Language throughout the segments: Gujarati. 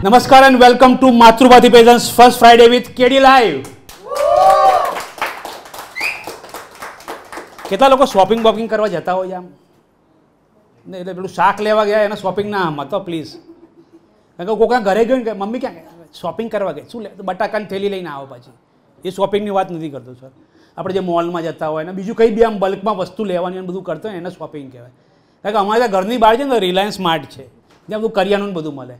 નમસ્કાર એન્ડ વેલકમ ટુ માતૃભાતી પેજન્સ first Friday with KD live કેટલા લોકો શોપિંગ બોપિંગ કરવા જતા હોય આમ ને એટલે પેલું શાક લેવા ગયા એને શોપિંગ ના આમ હતો પ્લીઝ કારણ કે કોઈ કોકા ઘરે ગયું કે મમ્મી ક્યાં શોપિંગ કરવા ગઈ શું લે બટાકાની થેલી લઈને આવો પછી એ શોપિંગની વાત નથી કરતો સર આપણે જે મોલમાં જતા હોય ને બીજું કંઈ બી આમ બલ્કમાં વસ્તુ લેવાની બધું કરતો હોય એને શોપિંગ કહેવાય કારણ કે અમારે ઘરની બહાર છે ને રિલાયન્સ માર્ટ છે જ્યાં બધું કરિયાનું બધું મળે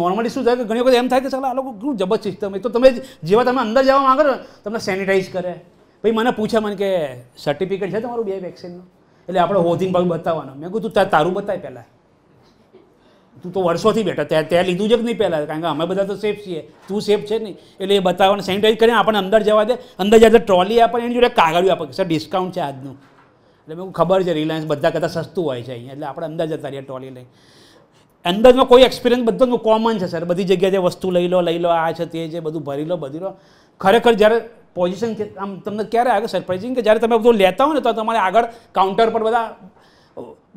નોર્મલી શું થાય કે ઘણી વખત એમ થાય કે ચાલો આ લોકો કેટલું જબરજસ્ત સિસ્ટમ એ તો તમે જેવા તમે અંદર જવા માંગો ને તમને સેનિટાઈઝ કરે પછી મને પૂછે મને કે સર્ટિફિકેટ છે તમારું બે વેક્સિનનું એટલે આપણે હોર્ડિંગ પર બતાવવાનું મેં કીધું તારું બતાવે પહેલાં તું તો વર્ષોથી બેઠા ત્યાં ત્યાં લીધું જ નહીં પહેલાં કારણ કે અમે બધા તો સેફ છીએ તું સેફ છે નહીં એટલે એ બતાવવાનું સેનિટાઈઝ કરીને આપણને અંદર જવા દે અંદર જતા ટ્રોલી આપે એની જોડે કાગળિયું આપે સર ડિસ્કાઉન્ટ છે આજનું એટલે મેં ખબર છે રિલાયન્સ બધા કરતાં સસ્તું હોય છે અહીંયા એટલે આપણે અંદર જતા રહીએ ટ્રોલી લઈ અંદરનો કોઈ એક્સપિરિયન્સ બધો કોમન છે સર બધી જગ્યાએ વસ્તુ લઈ લો લઈ લો આ છે તે છે બધું ભરી લો બધી લો ખરેખર જ્યારે પોઝિશન આમ તમને ક્યારે આગળ સરપ્રાઇઝિંગ કે જ્યારે તમે બધું લેતા હો ને તો તમારે આગળ કાઉન્ટર પર બધા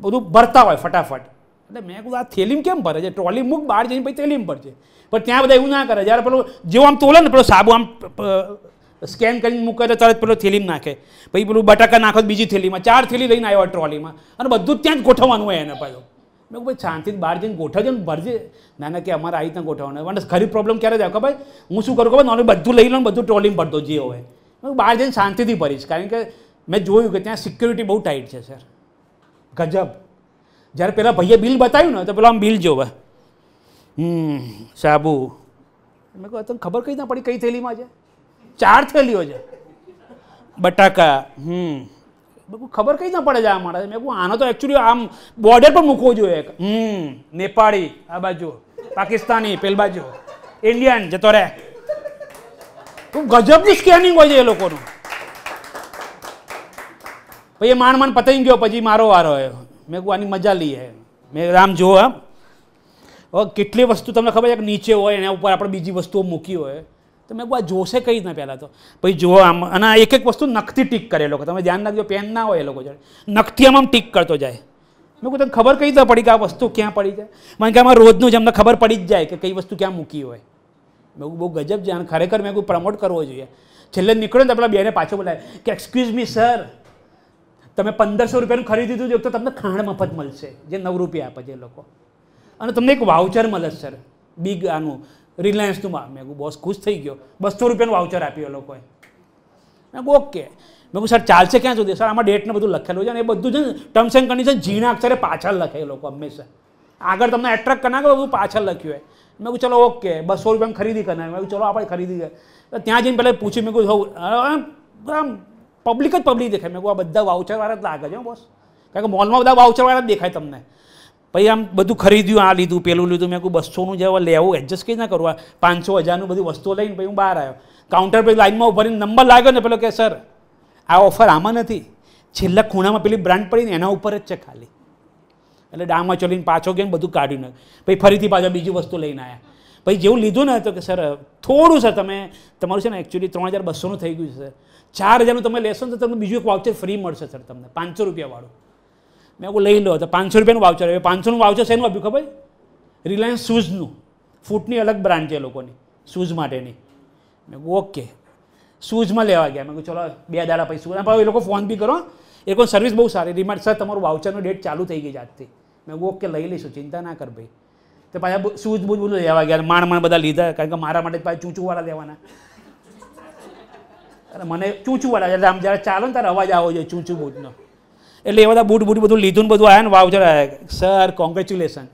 બધું ભરતા હોય ફટાફટ એટલે મેં કીધું આ થેલીમ કેમ ભરે છે ટ્રોલી મૂક બહાર જઈને પછી થેલીમ ભરશે પણ ત્યાં બધા એવું ના કરે જ્યારે પેલો જેવો આમ તોલે ને પેલો સાબુ આમ સ્કેન કરીને મૂકે તો તરત પેલો થેલીમ નાખે પછી પેલું બટાકા નાખો બીજી થેલીમાં ચાર થેલી લઈને આવ્યો ટ્રોલીમાં અને બધું ત્યાં જ ગોઠવવાનું હોય એને પાછું મેં ભાઈ શાંતિથી બહાર જઈને ગોઠવજો ને ભરજે ના ના કે અમારે આવી ત્યાં ગોઠવવાનું અને ખરી પ્રોબ્લેમ ક્યારે થાય ખબર હું શું કરું ખબર નોર્મલ બધું લઈ લઉં બધું ટ્રોલિંગ ભરતો જે હોય હું બહાર જઈને શાંતિથી ભરીશ કારણ કે મેં જોયું કે ત્યાં સિક્યુરિટી બહુ ટાઈટ છે સર ગજબ જ્યારે પેલા ભાઈએ બિલ બતાવ્યું ને તો પેલા આમ બિલ જોવે હમ સાબુ મેં કહ્યું તને ખબર કઈ ના પડી કઈ થેલીમાં છે ચાર થેલીઓ છે બટાકા હમ મેં ખબર કઈ ના પડે છે આ માણસ મેં કહું આનો તો એકચ્યુઅલી આમ બોર્ડર પર મૂકવો જોઈએ હમ નેપાળી આ બાજુ પાકિસ્તાની પેલ બાજુ ઇન્ડિયન જતો રે ખૂબ ગજબનું સ્કેનિંગ હોય છે એ લોકોનું પછી માંડ માંડ પતાઈ ગયો પછી મારો વારો આવ્યો મેં આની મજા લઈએ મેં રામ જુઓ આમ હવે કેટલી વસ્તુ તમને ખબર છે કે નીચે હોય એના ઉપર આપણે બીજી વસ્તુઓ મૂકી હોય તો મેં આ જોશે કઈ રીતના પહેલાં તો પછી જુઓ આમ અને એક એક વસ્તુ નખથી ટીક કરે એ લોકો તમે ધ્યાન રાખજો પેન ના હોય એ લોકો જોડે નખથી આમ આમ ટીક કરતો જાય મેં કહું તમને ખબર કઈ રીતે પડી કે આ વસ્તુ ક્યાં પડી જાય મને કે આમાં રોજનું જ અમને ખબર પડી જ જાય કે કઈ વસ્તુ ક્યાં મૂકી હોય મેં કહું બહુ ગજબ છે અને ખરેખર મેં કહું પ્રમોટ કરવો જોઈએ છેલ્લે નીકળ્યો ને તો પેલા બેને પાછો બોલાય કે એક્સક્યુઝ મી સર તમે પંદરસો રૂપિયાનું ખરીદી દીધું તો તમને ખાણ મફત મળશે જે નવ રૂપિયા આપે છે એ લોકો અને તમને એક વાઉચર મળે સર બિગ આનું રિલાયન્સનું મેં કહું બોસ ખુશ થઈ ગયો બસો રૂપિયાનું વાઉચર આપ્યું એ લોકોએ ઓકે મેં કહું સર ચાલશે ક્યાં સુધી સર આમાં ડેટને બધું લખેલું છે અને એ બધું છે ને ટર્મ્સ એન્ડ કન્ડિશન ઝીણા અક્ષરે પાછળ લખે એ લોકો હંમેશા આગળ તમને એટ્રેક કરના બધું પાછળ લખ્યું હોય મેં કહું ચલો ઓકે બસો રૂપિયાની ખરીદી કરના મેં ચલો આપણે ખરીદી ત્યાં જઈને પહેલાં પૂછ્યું મેં કહું આમ પબ્લિક જ પબ્લિક દેખાય મેં આ બધા વાઉચરવાળા જ લાગે છે બોસ કારણ કે મોલમાં બધા વાઉચરવાળા જ દેખાય તમને પછી આમ બધું ખરીદ્યું આ લીધું પેલું લીધું મેં કહું બસોનું જે લેવું એડજસ્ટ કઈ ના કરવા પાંચસો હજારનું બધી વસ્તુઓ લઈને પછી હું બહાર આવ્યો કાઉન્ટર પર લાઈનમાં ઉભરીને નંબર લાગ્યો ને પેલો કે સર આ ઓફર આમાં નથી છેલ્લા ખૂણામાં પેલી બ્રાન્ડ પડીને એના ઉપર જ છે ખાલી એટલે ડામાં ચોલીને પાછો ગયો ને બધું કાઢ્યું ને પછી ફરીથી પાછા બીજી વસ્તુ લઈને આવ્યા પછી જેવું લીધું ને તો કે સર થોડું સર તમે તમારું છે ને એકચ્યુઅલી ત્રણ હજાર બસોનું થઈ ગયું છે સર ચાર હજારનું તમે લેશો ને તો તમને બીજું એક વાઉચર ફ્રી મળશે સર તમને પાંચસો રૂપિયાવાળું મેં કહું લઈ લો તો પાંચસો રૂપિયાનું વાઉચર હવે પાંચસોનું વાઉચર શેનું આપ્યું ખબર રિલાયન્સ શૂઝનું ફૂટની અલગ બ્રાન્ડ છે લોકોની શૂઝ માટેની મેં કહું ઓકે શૂઝમાં લેવા ગયા મેં કહું ચલો બે દાડા પછી શૂઝ પણ એ લોકો ફોન બી કરો એ કોઈ સર્વિસ બહુ સારી રિમાર્ટ સર તમારું વાઉચરનો ડેટ ચાલુ થઈ ગઈ જાતથી મેં ઓકે લઈ લઈશું ચિંતા ના કર ભાઈ તો પાછા શૂઝ બૂઝ બધું લેવા ગયા માણ માણ બધા લીધા કારણ કે મારા માટે પાછા ચૂંચુવાળા લેવાના અરે મને ચૂંચુવાળા એટલે આમ જ્યારે ચાલો ને ત્યારે અવાજ આવો જોઈએ ચૂંચું બૂટનો એટલે એ બધા બૂટ બૂટ બધું લીધું ને બધું આવ્યા ને વાવ જરા સર કોંગ્રેચ્યુલેશન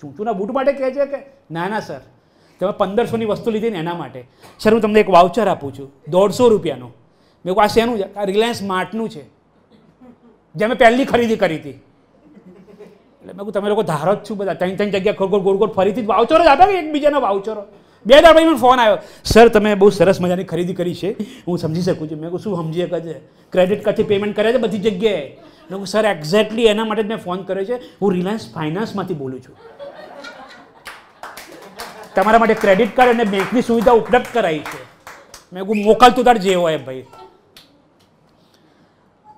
ચૂંચુના બૂટ માટે કહે છે કે ના ના સર તમે પંદરસોની વસ્તુ લીધી ને એના માટે સર હું તમને એક વાઉચર આપું છું દોઢસો રૂપિયાનું મેં કહું આ શેનું છે આ રિલાયન્સ માર્ટનું છે જે મેં પહેલી ખરીદી કરી હતી એટલે મેં તમે લોકો ધારો જ છું બધા ત્રણ ત્રણ જગ્યા ખોરખોર ગોળગોળ ફરીથી વાઉચરો જ આપે ને એકબીજાના વાઉચરો બે હજાર પછી ફોન આવ્યો સર તમે બહુ સરસ મજાની ખરીદી કરી છે હું સમજી શકું છું મેં કહું શું સમજી શકે છે ક્રેડિટ કાર્ડથી પેમેન્ટ કરે છે બધી જગ્યાએ એટલે હું સર એક્ઝેક્ટલી એના માટે જ મેં ફોન કર્યો છે હું રિલાયન્સ ફાઇનાન્સમાંથી બોલું છું તમારા માટે ક્રેડિટ કાર્ડ અને બેંકની સુવિધા ઉપલબ્ધ કરાવી છે મેં કહું મોકલતું તાર જે હોય ભાઈ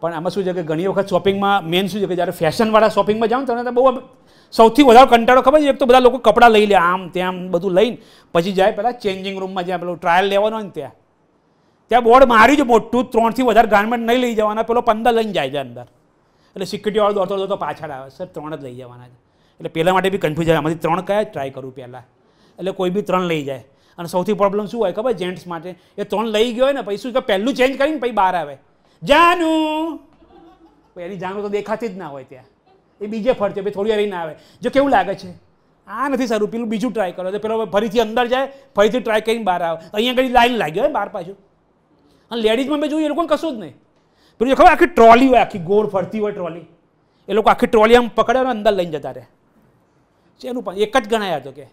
પણ આમાં શું છે કે ઘણી વખત શોપિંગમાં મેન શું છે કે જ્યારે ફેશનવાળા શોપિંગમાં જાઓ ને તમે બહુ સૌથી વધારે કંટાળો ખબર છે એક તો બધા લોકો કપડાં લઈ લે આમ ત્યાં બધું લઈને પછી જાય પહેલાં ચેન્જિંગ રૂમમાં જ્યાં પેલું ટ્રાયલ લેવાનો ને ત્યાં ત્યાં બોર્ડ માર્યું છે મોટું ત્રણથી વધારે ગાર્મેન્ટ નહીં લઈ જવાના પેલો પંદર લઈને જાય છે અંદર એટલે સિક્યુરિટીવાળો દોડતો દોડતો પાછળ આવે સર ત્રણ જ લઈ જવાના છે એટલે પહેલાં માટે બી કન્ફ્યુઝન આમાંથી ત્રણ કયા ટ્રાય કરું પહેલાં એટલે કોઈ બી ત્રણ લઈ જાય અને સૌથી પ્રોબ્લેમ શું હોય ખબર જેન્ટ્સ માટે એ ત્રણ લઈ ગયો હોય ને પછી શું કે પહેલું ચેન્જ કરીને પછી બહાર આવે જાનું એની જાનુ તો દેખાતી જ ના હોય ત્યાં એ બીજે ફરતી હોય થોડી હરી ના આવે જો કેવું લાગે છે આ નથી સારું પેલું બીજું ટ્રાય કરો તો પેલો ફરીથી અંદર જાય ફરીથી ટ્રાય કરીને બહાર આવે અહીંયા આગળ લાઈન લાગી હોય બહાર પાછું અને લેડીઝમાં મેં જોયું એ લોકોને કશું જ નહીં પેલું ખબર આખી ટ્રોલી હોય આખી ગોળ ફરતી હોય ટ્રોલી એ લોકો આખી ટ્રોલી આમ પકડે અને અંદર લઈને જતા રહે છે એનું પણ એક જ ગણાય હતો કે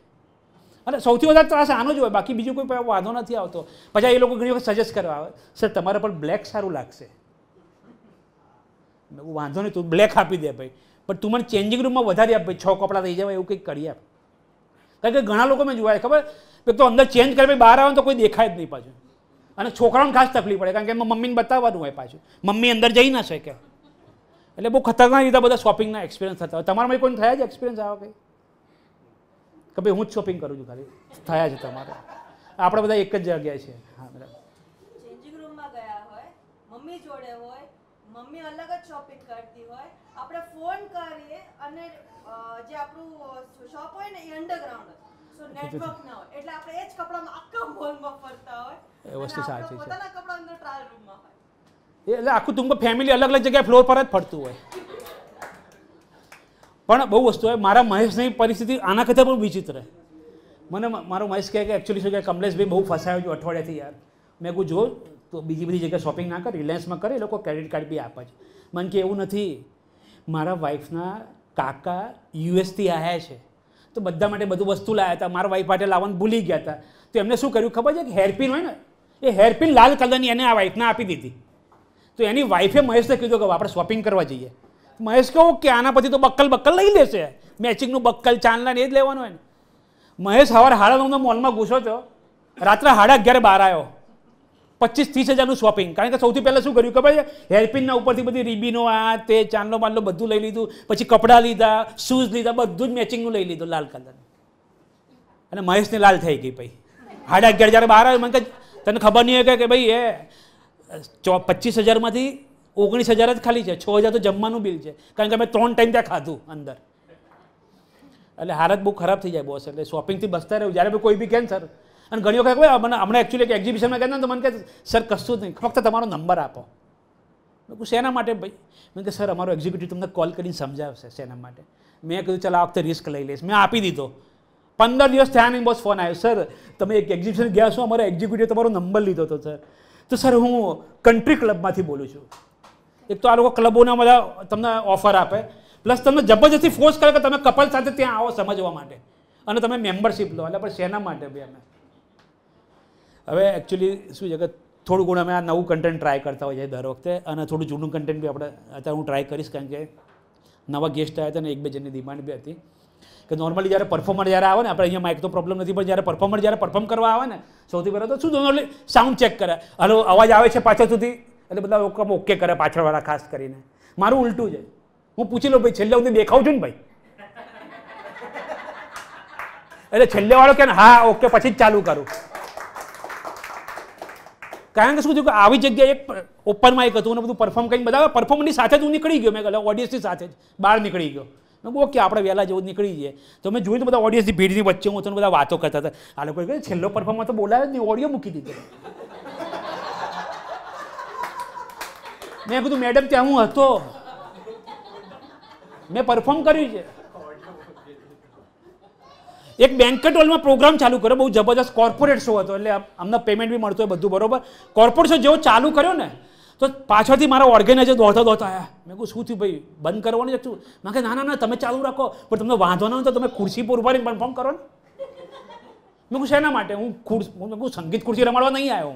અને સૌથી વધારે ત્રાસ આનો જ હોય બાકી બીજું કોઈ વાંધો નથી આવતો પછી એ લોકો ઘણી વખત સજેસ્ટ કરવા આવે સર તમારા પર બ્લેક સારું લાગશે વાંધો નહીં તું બ્લેક આપી દે ભાઈ પણ તું મને ચેન્જિંગ રૂમમાં વધારે આપ ભાઈ છ કપડાં થઈ જવાય એવું કંઈક કરી આપ કારણ કે ઘણા લોકો મેં જોયા ખબર કે તો અંદર ચેન્જ કરે બહાર આવે તો કોઈ દેખાય જ નહીં પાછું અને છોકરાઓને ખાસ તકલીફ પડે કારણ કે એમાં મમ્મીને બતાવવાનું હોય પાછું મમ્મી અંદર જઈ ના શકે એટલે બહુ ખતરનાક રીતે બધા શોપિંગના એક્સપિરિયન્સ થતા હોય તમારામાં કોઈ થયા છે એક્સપિરિયન્સ આવા કંઈ કે ભાઈ હું જ શોપિંગ કરું છું ખાલી થયા છે તમારે આપણે બધા એક જ જગ્યાએ છે હા બરાબર મમ્મી જોડે હોય મમ્મી અલગ જ શોપિંગ કરતી હોય આપણે ફોન કરીએ અને જે આપણું શોપ હોય ને એ અંડરગ્રાઉન્ડ સો નેટવર્ક ના હોય એટલે આપણે એ જ કપડામાં આખા મોલમાં ફરતા હોય એ વસ્તુ સાચી છે પોતાના કપડા અંદર ટ્રાયલ રૂમમાં હોય એટલે આખું ટૂંકમાં ફેમિલી અલગ અલગ જગ્યાએ ફ્લોર પર જ ફરતું હોય પણ બહુ વસ્તુ હોય મારા મહેશની પરિસ્થિતિ આના કરતાં પણ વિચિત્ર મને મારો મહેશ કહે કે એકચ્યુઅલી શું કે કમલેશભાઈ બહુ ફસાયો છું અઠવાડિયાથી યાર મેં કહું જો તો બીજી બધી જગ્યાએ શોપિંગ ના કરે રિલાયન્સમાં કરે એ લોકો ક્રેડિટ કાર્ડ બી આપે છે મને કે એવું નથી મારા વાઈફના કાકા યુએસથી આવ્યા છે તો બધા માટે બધું વસ્તુ લાવ્યા હતા મારા વાઈફ માટે લાવવાનું ભૂલી ગયા હતા તો એમને શું કર્યું ખબર છે કે હેરપિન હોય ને એ હેરપિન લાલ કલરની એને આ વાઈફને આપી દીધી તો એની વાઈફે મહેશને કીધું કે આપણે શોપિંગ કરવા જઈએ મહેશ કહું કે આના પછી તો બક્કલ બક્કલ લઈ લેશે મેચિંગનું બક્કલ ચાંદલા એ જ લેવાનું હોય ને મહેશ સવારે હાડા નવનો મોલમાં ઘૂસો હતો રાત્રે હાડા અગિયાર બહાર આવ્યો પચીસ ત્રીસ હજારનું શોપિંગ કારણ કે સૌથી પહેલાં શું કર્યું ખબર છે હેરપિનના ઉપરથી બધી રીબીનો આ તે ચાંદલો બાંદલો બધું લઈ લીધું પછી કપડાં લીધા શૂઝ લીધા બધું જ મેચિંગનું લઈ લીધું લાલ કલર અને મહેશને લાલ થઈ ગઈ ભાઈ હાડા અગિયાર જ્યારે બહાર આવ્યો મને તને ખબર નહીં હોય કે ભાઈ એ ચો પચીસ હજારમાંથી ઓગણીસ હજાર જ ખાલી છે છ હજાર તો જમવાનું બિલ છે કારણ કે અમે ત્રણ ટાઈમ ત્યાં ખાધું અંદર એટલે હાલત બહુ ખરાબ થઈ જાય બોસ એટલે શોપિંગથી બસતા રહેવું જ્યારે કોઈ બી કેમ સર અને ઘણી વખત કહે મને હમણાં એકચ્યુઅલી એક એક્ઝિબિશનમાં કહેતા ને તો મને કહે સર કશું જ નહીં ફક્ત તમારો નંબર આપો મેં શેના માટે ભાઈ મેં કે સર અમારો એક્ઝિક્યુટિવ તમને કોલ કરીને સમજાવશે શેના માટે મેં કીધું ચાલ આ વખતે રિસ્ક લઈ લઈશ મેં આપી દીધો પંદર દિવસ થયા નહીં બસ ફોન આવ્યો સર તમે એક એક્ઝિબિશન ગયા છો અમારો એક્ઝિક્યુટિવ તમારો નંબર લીધો હતો સર તો સર હું કન્ટ્રી ક્લબમાંથી બોલું છું એક તો આ લોકો ક્લબોના બધા તમને ઓફર આપે પ્લસ તમને જબરજસ્તી ફોર્સ કરે કે તમે કપલ સાથે ત્યાં આવો સમજવા માટે અને તમે મેમ્બરશીપ લો એટલે પણ શેના માટે બી અમે હવે એકચ્યુઅલી શું છે કે થોડું ઘણું અમે આ નવું કન્ટેન્ટ ટ્રાય કરતા હોઈએ છીએ દર વખતે અને થોડું જૂનું કન્ટેન્ટ બી આપણે અત્યારે હું ટ્રાય કરીશ કારણ કે નવા ગેસ્ટ આવ્યા હતા અને એક બે જણની ડિમાન્ડ બી હતી કે નોર્મલી જ્યારે પરફોર્મર જ્યારે આવે ને આપણે અહીંયા માઇક તો પ્રોબ્લેમ નથી પણ જ્યારે પરફોર્મર જ્યારે પરફોર્મ કરવા આવે ને સૌથી પહેલાં તો શું નોર્મલી સાઉન્ડ ચેક કરે હલો અવાજ આવે છે પાછળ સુધી એટલે બધા લોકો ઓકે કરે પાછળવાળા ખાસ કરીને મારું ઉલટું છે હું પૂછી લઉં ભાઈ છેલ્લે હું દેખાઉં છું ને ભાઈ એટલે છેલ્લે વાળો કે હા ઓકે પછી જ ચાલુ કરું કારણ કે શું થયું કે આવી જગ્યાએ એક ઓપન માઇક હતું અને બધું પરફોર્મ કરીને બધા પરફોર્મની સાથે જ હું નીકળી ગયો મેં કહ્યું ઓડિયન્સની સાથે જ બહાર નીકળી ગયો મેં ઓકે આપણે વહેલા જેવું નીકળી જઈએ તો મેં જોયું તો બધા ઓડિયન્સની ભીડની વચ્ચે હું તો બધા વાતો કરતા હતા આ લોકોએ કહ્યું છેલ્લો પરફોર્મન્સ તો બોલાવ્યો જ નહીં ઓડિયો મૂકી દીધો મેં કીધું મેડમ ત્યાં હું હતો મેં પરફોર્મ કર્યું છે એક બેન્કેટ હોલમાં પ્રોગ્રામ ચાલુ કર્યો બહુ જબરજસ્ત કોર્પોરેટ શો હતો એટલે અમને પેમેન્ટ બી મળતું હોય બધું બરોબર કોર્પોરેટ શો જેવો ચાલુ કર્યો ને તો પાછળથી મારા ઓર્ગેનાઇઝર દોડતા દોડતા આવ્યા મેં કહું શું થયું ભાઈ બંધ કરવાની છું મેં કહે ના ના તમે ચાલુ રાખો પણ તમને વાંધો ન તો તમે ખુરશી પર ઉભા પણ પરફોર્મ કરો ને મેં કહું શેના માટે હું ખુર મેં કહું સંગીત ખુરશી રમાડવા નહીં આવ્યો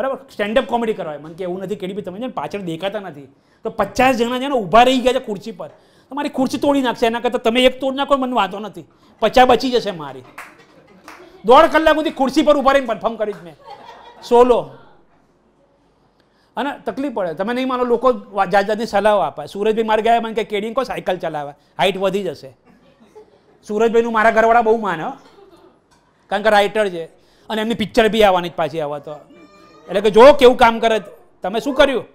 બરાબર સ્ટેન્ડઅપ કોમેડી કરવા મને કે એવું નથી કેડી તમે છે પાછળ દેખાતા નથી તો પચાસ જણા છે ને ઊભા રહી ગયા છે ખુરશી પર તો મારી ખુરશી તોડી નાખશે એના કરતાં તમે એક તોડી નાખો મને વાંધો નથી પચા બચી જશે મારી દોઢ કલાક સુધી ખુરશી પર ઉભા રહીને પરફોર્મ કરી જ મેં સોલો અને તકલીફ પડે તમે નહીં માનો લોકો જાત જાતની સલાહો આપે સુરજભાઈ મારે ગયા મને કે કેડી કો સાયકલ ચલાવે હાઇટ વધી જશે સુરજભાઈનું મારા ઘરવાળા બહુ માને કારણ કે રાઇટર છે અને એમની પિક્ચર બી આવવાની જ પાછી આવા તો એટલે કે જો કેવું કામ કરે તમે શું કર્યું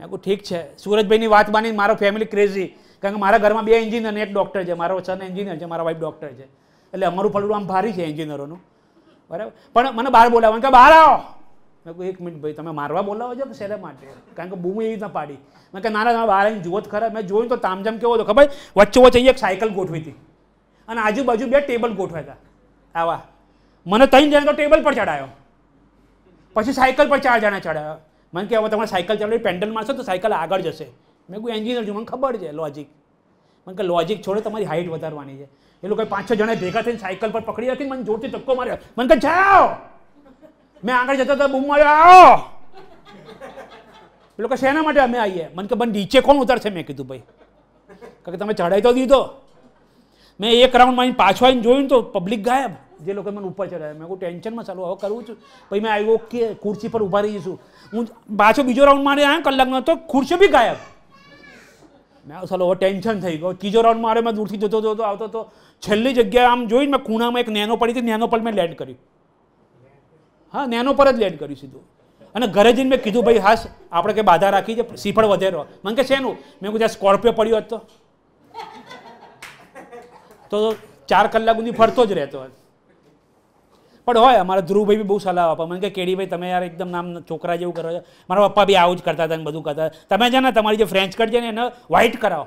મેં કહું ઠીક છે સુરજભાઈની વાત માની મારો ફેમિલી ક્રેઝી કારણ કે મારા ઘરમાં બે એન્જિનિયર અને એક ડૉક્ટર છે મારો સન એન્જિનિયર છે મારા વાઈફ ડૉક્ટર છે એટલે અમારું પડવું આમ ભારી છે એન્જિનિયરોનું બરાબર પણ મને બહાર બોલાવવાનું કે બહાર આવો મેં કહ્યું એક મિનિટ ભાઈ તમે મારવા બોલાવો છો કે શેના માટે કારણ કે બૂમ એવી રીતના પાડી મેં કે નાના તમે બહાર આવીને જુઓ જ ખરા મેં જોયું તો તામજામ કેવો હતો ખબર વચ્ચે વચ્ચે એક સાયકલ ગોઠવી હતી અને આજુબાજુ બે ટેબલ ગોઠવ્યા હતા આવા મને ત્રણ જણા તો ટેબલ પર ચડાયો પછી સાયકલ પર ચાર જણા ચડાયો મને કે હવે તમારે સાયકલ ચડાવી પેન્ડલ મારશો તો સાયકલ આગળ જશે મેં કોઈ એન્જિનિયર છું મને ખબર છે લોજિક મને કે લોજિક છોડે તમારી હાઇટ વધારવાની છે એ લોકો પાંચ છ જણા ભેગા થઈને સાયકલ પર પકડી રાખીને મને જોરથી ધક્કો માર્યો મને કે જાઓ મેં આગળ જતા હતા બૂમ માર્યો આવો એ લોકો શેના માટે અમે આવીએ મને કે બન નીચે કોણ ઉતારશે મેં કીધું ભાઈ કારણ કે તમે ચઢાઈ તો દીધો મેં એક રાઉન્ડ મારીને પાછો આવીને જોયું તો પબ્લિક ગાયબ જે લોકો મને ઉપર ચડાવે મેં કોઈ ટેન્શનમાં ચાલુ હવે કરવું છું પછી મેં આવ્યો કે ખુરશી પર ઊભા રહી છું હું પાછો બીજો રાઉન્ડ મારે આ કલાકનો તો ખુરશી બી ગાયબ મેં સાલો હવે ટેન્શન થઈ ગયો ત્રીજો રાઉન્ડ મારે મેં દૂરથી જતો જતો આવતો તો છેલ્લી જગ્યાએ આમ જોઈને મેં ખૂણામાં એક નેનો પડી હતી નેનો પર મેં લેન્ડ કર્યું હા નેનો પર જ લેન્ડ કર્યું સીધું અને ઘરે જઈને મેં કીધું ભાઈ હાશ આપણે કંઈ બાધા રાખી છે શ્રીફળ વધેરો મને કે શેનું મેં કીધું સ્કોર્પિયો પડ્યો હતો તો ચાર કલાક સુધી ફરતો જ રહેતો હતો પણ હોય અમારા ધ્રુવભાઈ બી બહુ સલાહ આપવા મને કે કેડીભાઈ તમે યાર એકદમ નામ છોકરા જેવું કરો છો મારા પપ્પા બી આવું જ કરતા હતા ને બધું કરતા તમે છે ને તમારી જે ફ્રેન્ચ કટ છે ને એને વ્હાઇટ કરાવો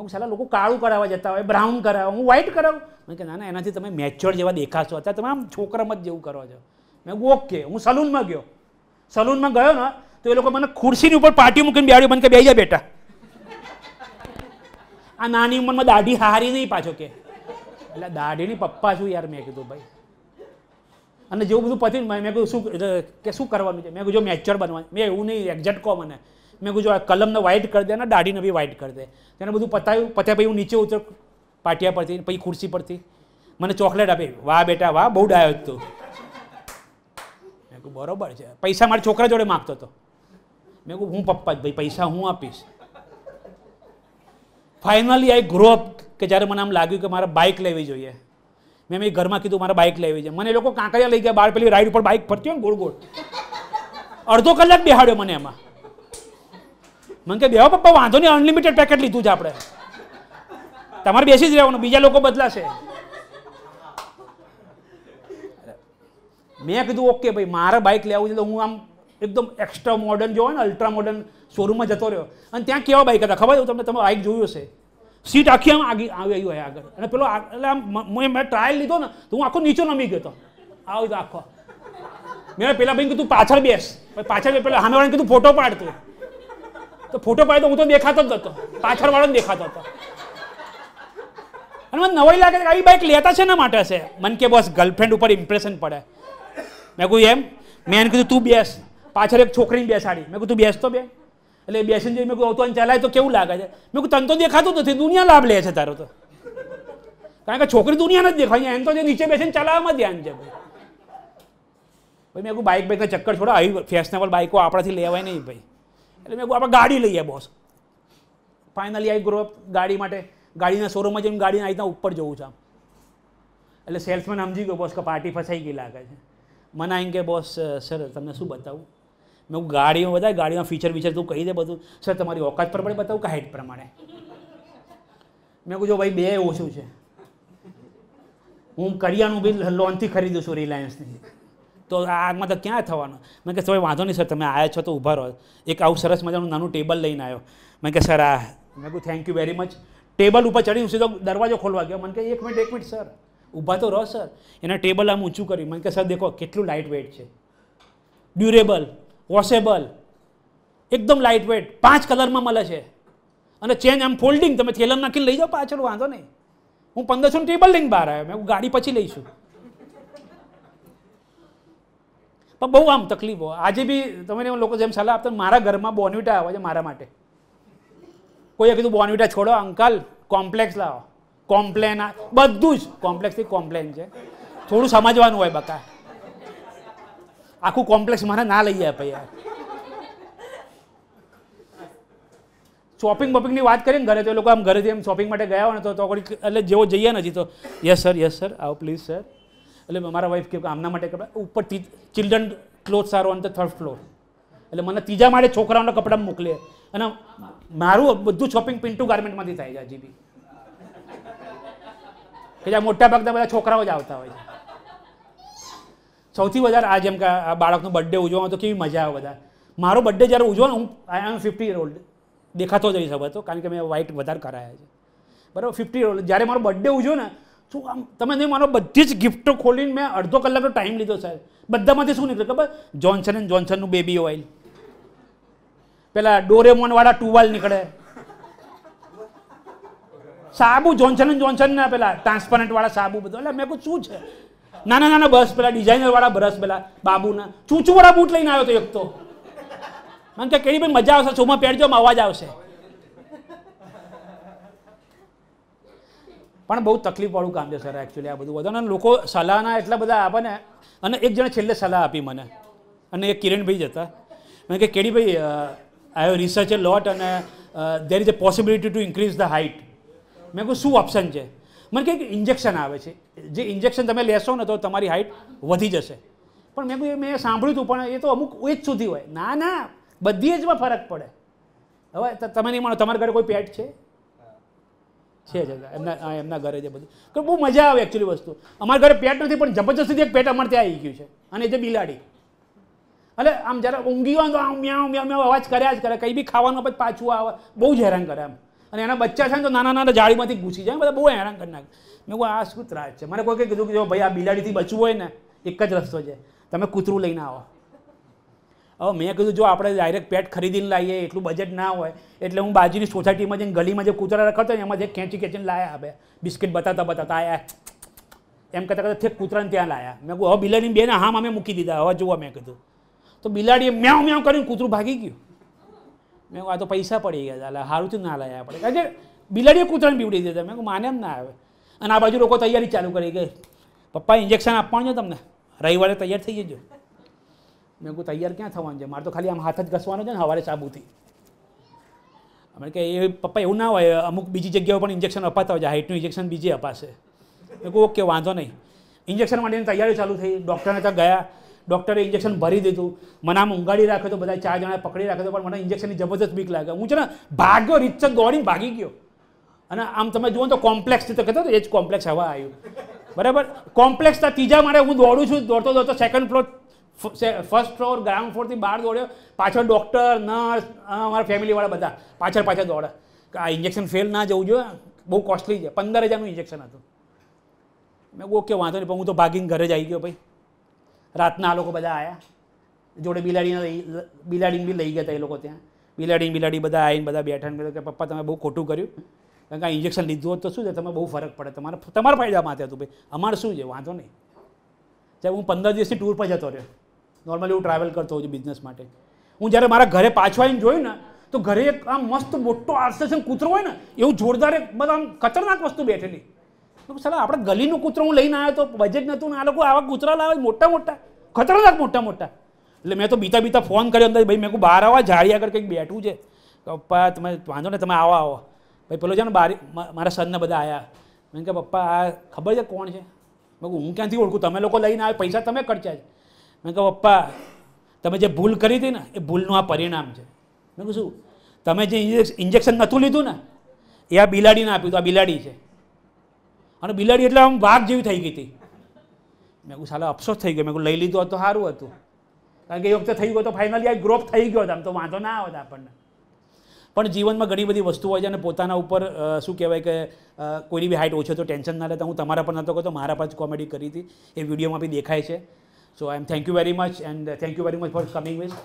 મેં સલાહ લોકો કાળું કરાવવા જતા હોય બ્રાઉન કરાવો હું વ્હાઇટ કરાવું મેં કે ના ના એનાથી તમે મેચ્યોર જેવા દેખાશો અત્યારે તમે આમ છોકરા મત જેવું કરો છો મેં ઓકે હું સલૂનમાં ગયો સલૂનમાં ગયો ને તો એ લોકો મને ખુરશીની ઉપર પાર્ટી મૂકીને બેડ્યું મને કે બે જાય બેટા આ નાની ઉંમરમાં દાઢી હારી નહીં પાછો કે એટલે દાઢીની પપ્પા છું યાર મેં કીધું ભાઈ અને જેવું બધું પતી મેં કહ્યું શું કે શું કરવાનું છે મેં કહ્યું જો મેચર બનવા મેં એવું નહીં એક્ઝેક્ટ કહો મને મેં કહ્યું જો આ કલમને વ્હાઇટ કરી દે અને દાઢીને બી વ્હાઇટ કરી દે તેને બધું પતાવ્યું પત્યા પછી હું નીચે ઉતર પાટિયા પરથી પછી ખુરશી પરથી મને ચોકલેટ આપી વાહ બેટા વાહ બહુ ડાયો તું મેં કહું બરોબર છે પૈસા મારા છોકરા જોડે માગતો હતો મેં કહું હું પપ્પા જ ભાઈ પૈસા હું આપીશ ફાઇનલી આઈ ગ્રો અપ કે જ્યારે મને આમ લાગ્યું કે મારે બાઇક લેવી જોઈએ મેં મેં ઘરમાં કીધું મારા બાઇક લેવી છે મને લોકો કાંકરિયા લઈ ગયા બાર પેલી રાઈડ ઉપર બાઇક ફરતી હોય ને ગોળ ગોળ અડધો કલાક બેહાડ્યો મને એમાં મને કે બેહો પપ્પા વાંધો નહીં અનલિમિટેડ પેકેટ લીધું છે આપણે તમારે બેસી જ રહેવાનું બીજા લોકો બદલાશે મેં કીધું ઓકે ભાઈ મારે બાઇક લેવું છે તો હું આમ એકદમ એક્સ્ટ્રા મોડર્ન જો ને અલ્ટ્રા મોડર્ન શોરૂમમાં જતો રહ્યો અને ત્યાં કેવા બાઇક હતા ખબર તમને તમે બાઇક જોયું હશે સીટ આખી આમ આગી આવી હોય આગળ અને પેલો એટલે આમ મેં ટ્રાયલ લીધો ને તો હું આખો નીચો નમી ગયો હતો આવો આખો મેં પેલા ભાઈ કીધું પાછળ બેસ પાછળ પેલા સામેવાળાને કીધું ફોટો પાડતો તો ફોટો પાડતો હું તો દેખાતો જ હતો પાછળ જ દેખાતો હતો અને મને નવાઈ લાગે આવી બાઇક લેતા છે ને માટે છે મન કે બસ ગર્લફ્રેન્ડ ઉપર ઇમ્પ્રેશન પડે મેં કહ્યું એમ મેં એને કીધું તું બેસ પાછળ એક છોકરીને બેસાડી મેં કીધું બેસતો બેસ બે એટલે બેસીને જઈ મેં કહું અવતોન ચલાય તો કેવું લાગે છે મેં કહું તને તો દેખાતું નથી દુનિયા લાભ લે છે તારો તો કારણ કે છોકરી દુનિયા નથી દેખાય એમ તો જે નીચે બેસીને ચલાવવામાં ધ્યાન છે ભાઈ ભાઈ મેં કહું બાઇક બાઇકના ચક્કર છોડો આવી ફેશનેબલ બાઇકો આપણાથી લેવાય નહીં ભાઈ એટલે મેં કહું આપણે ગાડી લઈએ બોસ ફાઇનલી આઈ ગ્રો ગાડી માટે ગાડીના શોરૂમમાં જઈને ગાડીના આ રીતના ઉપર જવું છે આમ એટલે સેલ્સમેન સમજી ગયો બોસ કે પાર્ટી ફસાઈ ગઈ લાગે છે મને આવીને કે બોસ સર તમને શું બતાવું મેં હું ગાડીમાં બધા ગાડીમાં ફીચર બીચર તું કહી દે બધું સર તમારી ઓકાત પ્રમાણે બતાવું કે હાઇટ પ્રમાણે મેં કહું જો ભાઈ બે ઓછું છે હું કરિયાનું બિલ લોનથી ખરીદું છું રિલાયન્સની તો આગમાં તો ક્યાં થવાનું મેં કે સર વાંધો નહીં સર તમે આવ્યા છો તો ઊભા રહો એક આવું સરસ મજાનું નાનું ટેબલ લઈને આવ્યો મેં કે સર આ મેં કહું thank you very much table ઉપર ચડી હું સીધો દરવાજો ખોલવા ગયો મને કે એક મિનિટ એક મિનિટ સર ઊભા તો રહો સર એના ટેબલ આમ ઊંચું કર્યું મને કે સર દેખો કેટલું લાઇટ વેઇટ છે ડ્યુરેબલ વોશેબલ એકદમ લાઇટ વેટ પાંચ કલરમાં મળે છે અને ચેન આમ ફોલ્ડિંગ તમે થેલમ નાખીને લઈ જાઓ પાછળ વાંધો નહીં હું પંદરસો ટેબલ લઈને બહાર આવ્યો મેં હું ગાડી પછી લઈશું પણ બહુ આમ તકલીફો આજે બી તમે લોકો જેમ સલાહ આપતા મારા ઘરમાં બોનવિટા આવે છે મારા માટે કોઈએ કીધું બોનવિટા છોડો અંકલ કોમ્પ્લેક્સ લાવો કોમ્પ્લેન બધું જ કોમ્પ્લેક્સથી કોમ્પ્લેન છે થોડું સમજવાનું હોય બકા આખું કોમ્પ્લેક્સ મને ના લઈ જાય યાર શોપિંગ બોપિંગની વાત કરીને ઘરે તો એ લોકો આમ ઘરેથી એમ શોપિંગ માટે ગયા હોય ને તો એટલે જેવો જઈએ નથી તો યસ સર યસ સર આવો પ્લીઝ સર એટલે મારા વાઈફ કે આમના માટે કપડાં ઉપર ચિલ્ડ્રન ક્લોથ સારો ઓન થર્ડ ફ્લોર એટલે મને ત્રીજા માળે છોકરાઓના કપડાં મોકલે અને મારું બધું શોપિંગ પિન્ટુ ગાર્મેન્ટમાંથી થાય છે હજી બી કે જ્યાં મોટા ભાગના બધા છોકરાઓ જ આવતા હોય છે સૌથી વધારે આ જેમ કે આ બાળકનો બર્થડે ઉજવવાનો તો કેવી મજા આવે બધા મારો બર્થડે જ્યારે ઉજવો ને હું I am fifty year old દેખાતો જ રહીશ હતો કારણ કે મેં વ્હાઇટ વધારે કરાયા છે બરાબર ફિફ્ટી ઓલ્ડ જ્યારે મારો બર્થડે ઉજવો ને શું આમ તમે નહીં મારો બધી જ ગિફ્ટો ખોલીને મેં અડધો કલાકનો ટાઈમ લીધો સાહેબ બધામાંથી શું નીકળ્યું ખબર જોન્સન એન્ડ જોન્સનનું બેબી ઓઇલ પેલા ડોરેમોનવાળા ટુવાલ નીકળે સાબુ જોન્સન એન્ડ જોન્સનના પેલા ટ્રાન્સપરન્ટવાળા સાબુ બધું એટલે મેં કહું શું છે નાના નાના બસ પેલા ડિઝાઇનરવાળા બ્રશ પેલા બાબુના ચૂચું વાળા બૂટ લઈને આવ્યો તો એક તો મને કે કેવી ભાઈ મજા આવશે શોમાં પહેરજો અવાજ આવશે પણ બહુ તકલીફવાળું કામ છે સર એકચ્યુઅલી આ બધું બધાને લોકો સલાહના એટલા બધા આપે ને અને એક જણે છેલ્લે સલાહ આપી મને અને એ કિરણભાઈ જ હતા મને કે કેડીભાઈ I have research a lot અને there is a possibility to increase the height મેં કહું શું ઓપ્શન છે મને કંઈક ઇન્જેક્શન આવે છે જે ઇન્જેક્શન તમે લેશો ને તો તમારી હાઇટ વધી જશે પણ મેં મેં સાંભળ્યું હતું પણ એ તો અમુક એ સુધી હોય ના ના બધી જમાં ફરક પડે હવે તમે નહીં માનો તમારા ઘરે કોઈ પેટ છે છે એમના એમના ઘરે છે બધું બહુ મજા આવે એકચ્યુઅલી વસ્તુ અમારા ઘરે પેટ નથી પણ જબરજસ્તી એક પેટ અમારે ત્યાં આવી ગયું છે અને જે બિલાડી એટલે આમ જ્યારે ઊંઘી હોય તો આમ મ્યાઉ મ્યાં મ્યાઉ અવાજ કર્યા જ કરે કંઈ બી ખાવાનું પછી પાછું આવે બહુ જ હેરાન કરે આમ અને એના બચ્ચા છે ને તો નાના નાના જાળીમાંથી ઘૂસી જાય બધા બહુ હેરાન કરી નાખે મેં કહું આ શું ત્રાસ છે મને કોઈ કીધું કે જો ભાઈ આ બિલાડીથી બચવું હોય ને એક જ રસ્તો છે તમે કૂતરું લઈને આવો હવે મેં કીધું જો આપણે ડાયરેક્ટ પેટ ખરીદીને લાવીએ એટલું બજેટ ના હોય એટલે હું બાજુની સોસાયટીમાં જઈને ગલીમાં જે કૂતરા રખાતો ને એમાં જે ખેંચી ખેંચીને લાયા આપણે બિસ્કિટ બતાતા બતાતા આયા એમ કરતાં કરતાં ઠેક કૂતરાને ત્યાં લાયા મેં કહું હવે બિલાડીની બેને હા મેં મૂકી દીધા હવે જુઓ મેં કીધું તો બિલાડીએ મ્યાઉ મ્યાઉ કરીને કૂતરું ભાગી ગયું મેં આ તો પૈસા પડી ગયા એટલે સારું થયું ના લાવ્યા આપણે કારણ કે બિલાડીએ કૂતરાને પીવડી દીધા મેં માને એમ ના આવે અને આ બાજુ લોકો તૈયારી ચાલુ કરી ગઈ પપ્પા ઇન્જેક્શન આપવાનું છે તમને રવિવારે તૈયાર થઈ જજો મેં કહું તૈયાર ક્યાં થવાનું છે મારે તો ખાલી આમ હાથ જ ઘસવાનો છે ને સવારે સાબુથી અમે કે એ પપ્પા એવું ના હોય અમુક બીજી જગ્યાઓ પણ ઇન્જેક્શન અપાતા હોય છે હાઇટનું ઇન્જેક્શન બીજી અપાશે મેં કહું ઓકે વાંધો નહીં ઇન્જેક્શન માટેની તૈયારી ચાલુ થઈ ડૉક્ટરને ત્યાં ગયા ડૉક્ટરે ઇન્જેક્શન ભરી દીધું મને આમ ઉંગાડી રાખ્યો તો બધા ચાર જણા પકડી રાખ્યો હતો પણ મને ઇન્જેક્શનની જબરજસ્ત બીક લાગે હું છે ને ભાગ્યો રીતસર દોડીને ભાગી ગયો અને આમ તમે જુઓ તો કોમ્પ્લેક્સથી તો કહેતો એ જ કોમ્પ્લેક્સ હવા આવ્યું બરાબર કોમ્પ્લેક્સના ત્રીજા માળે હું દોડું છું દોડતો દોડતો second floor first floor ground ફ્લોરથી બહાર દોડ્યો પાછળ ડૉક્ટર નર્સ અમારા ફેમિલીવાળા બધા પાછળ પાછળ દોડે આ ઇન્જેક્શન ફેલ ના જવું જોઈએ બહુ કોસ્ટલી છે પંદર હજારનું ઇન્જેક્શન હતું મેં ઓકે વાંધો નહીં પણ હું તો ભાગીને ઘરે જ આવી ગયો ભાઈ રાતના આ લોકો બધા આવ્યા જોડે બિલાડીને લઈ બિલાડીને બી લઈ ગયા હતા એ લોકો ત્યાં બિલાડી બિલાડી બધા આવીને બધા બેઠા કે પપ્પા તમે બહુ ખોટું કર્યું કારણ કે આ ઇન્જેક્શન લીધું હોત તો શું છે તમે બહુ ફરક પડે તમારા તમારા ફાયદા માટે હતું ભાઈ અમારે શું છે વાંધો નહીં જ્યારે હું પંદર દિવસથી ટૂર પર જતો રહ્યો નોર્મલી હું ટ્રાવેલ કરતો હોઉં છું બિઝનેસ માટે હું જ્યારે મારા ઘરે પાછો આવીને જોયું ને તો ઘરે એક આમ મસ્ત મોટો આર્સેશન કૂતરો હોય ને એવું જોરદાર એક બધા આમ ખતરનાક વસ્તુ બેઠેલી તો સલા આપણે ગલીનું કૂતરું હું લઈને આવ્યો તો બજેટ નહોતું ને આ લોકો આવા કૂતરા લાવે મોટા મોટા ખતરનાક મોટા મોટા એટલે મેં તો બીતા બીતા ફોન કર્યો અંદર ભાઈ મેં કહું બહાર આવવા ઝાડી આગળ કંઈક બેઠું છે પપ્પા તમે વાંધો ને તમે આવો આવો ભાઈ પેલો છે ને બારી મારા સનને બધા આવ્યા મેં કે પપ્પા આ ખબર છે કોણ છે મેં કહું હું ક્યાંથી ઓળખું તમે લોકો લઈને આવે પૈસા તમે ખર્ચ્યા છે મેં કહું પપ્પા તમે જે ભૂલ કરી હતી ને એ ભૂલનું આ પરિણામ છે મેં કહું શું તમે જે ઇન્જેક્શન નહોતું લીધું ને એ આ બિલાડીને આપ્યું હતું આ બિલાડી છે અને બિલાડી એટલે આમ વાઘ જેવી થઈ ગઈ હતી મેં કહું સાલા અફસોસ થઈ ગયો મેં કહું લઈ લીધું તો સારું હતું કારણ કે એ વખતે થઈ ગયો તો ફાઇનલી આ ગ્રોપ થઈ ગયો હતો આમ તો વાંધો ના આવત આપણને પણ જીવનમાં ઘણી બધી વસ્તુ હોય છે અને પોતાના ઉપર શું કહેવાય કે કોઈની બી હાઇટ ઓછો તો ટેન્શન ના લેતા હું તમારા પર નહોતો કહેતો મારા પર જ કોમેડી કરી હતી એ વિડીયોમાં બી દેખાય છે so I am thank you very much and thank you very much for coming with